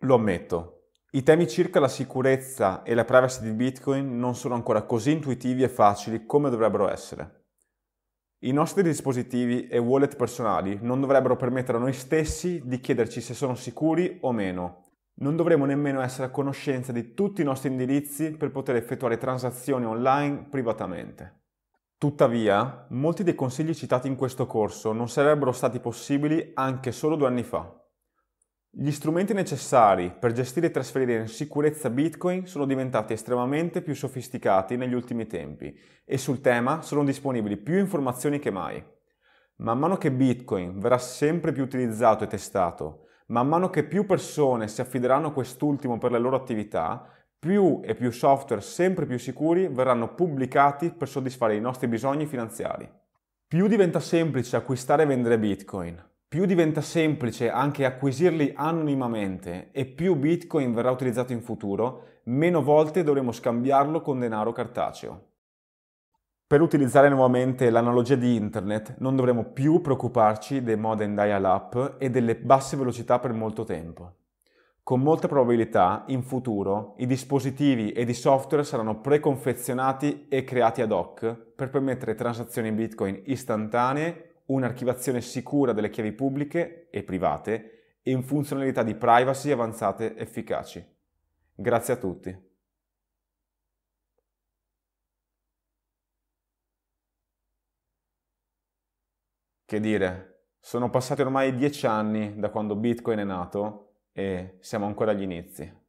Lo ammetto, i temi circa la sicurezza e la privacy di Bitcoin non sono ancora così intuitivi e facili come dovrebbero essere. I nostri dispositivi e wallet personali non dovrebbero permettere a noi stessi di chiederci se sono sicuri o meno. Non dovremmo nemmeno essere a conoscenza di tutti i nostri indirizzi per poter effettuare transazioni online privatamente. Tuttavia, molti dei consigli citati in questo corso non sarebbero stati possibili anche solo due anni fa. Gli strumenti necessari per gestire e trasferire in sicurezza Bitcoin sono diventati estremamente più sofisticati negli ultimi tempi e sul tema sono disponibili più informazioni che mai. Man mano che Bitcoin verrà sempre più utilizzato e testato, man mano che più persone si affideranno a quest'ultimo per le loro attività, più e più software sempre più sicuri verranno pubblicati per soddisfare i nostri bisogni finanziari. Più diventa semplice acquistare e vendere Bitcoin, più diventa semplice anche acquisirli anonimamente e più Bitcoin verrà utilizzato in futuro, meno volte dovremo scambiarlo con denaro cartaceo. Per utilizzare nuovamente l'analogia di Internet, non dovremo più preoccuparci dei modem dial-up e delle basse velocità per molto tempo. Con molta probabilità, in futuro, i dispositivi ed i software saranno preconfezionati e creati ad hoc per permettere transazioni in Bitcoin istantanee un'archivazione sicura delle chiavi pubbliche e private e in funzionalità di privacy avanzate efficaci. Grazie a tutti. Che dire, sono passati ormai dieci anni da quando Bitcoin è nato e siamo ancora agli inizi.